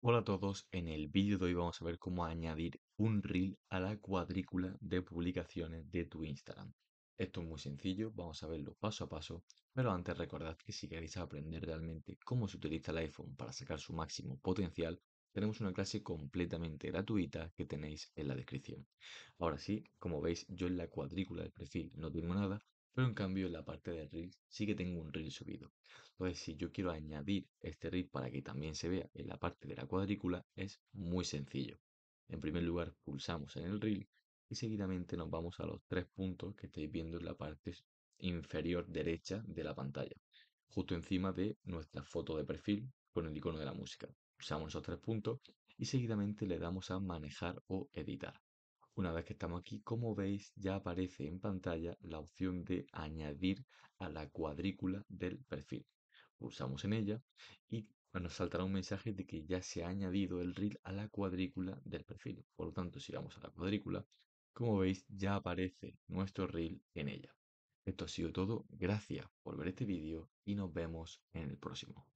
Hola a todos, en el vídeo de hoy vamos a ver cómo añadir un reel a la cuadrícula de publicaciones de tu Instagram. Esto es muy sencillo, vamos a verlo paso a paso, pero antes recordad que si queréis aprender realmente cómo se utiliza el iPhone para sacar su máximo potencial, tenemos una clase completamente gratuita que tenéis en la descripción. Ahora sí, como veis, yo en la cuadrícula del perfil no tengo nada, pero en cambio en la parte del reel sí que tengo un reel subido. Entonces si yo quiero añadir este reel para que también se vea en la parte de la cuadrícula es muy sencillo. En primer lugar pulsamos en el reel y seguidamente nos vamos a los tres puntos que estáis viendo en la parte inferior derecha de la pantalla, justo encima de nuestra foto de perfil con el icono de la música. Pulsamos esos tres puntos y seguidamente le damos a manejar o editar. Una vez que estamos aquí, como veis, ya aparece en pantalla la opción de añadir a la cuadrícula del perfil. Pulsamos en ella y nos saltará un mensaje de que ya se ha añadido el reel a la cuadrícula del perfil. Por lo tanto, si vamos a la cuadrícula, como veis, ya aparece nuestro reel en ella. Esto ha sido todo, gracias por ver este vídeo y nos vemos en el próximo.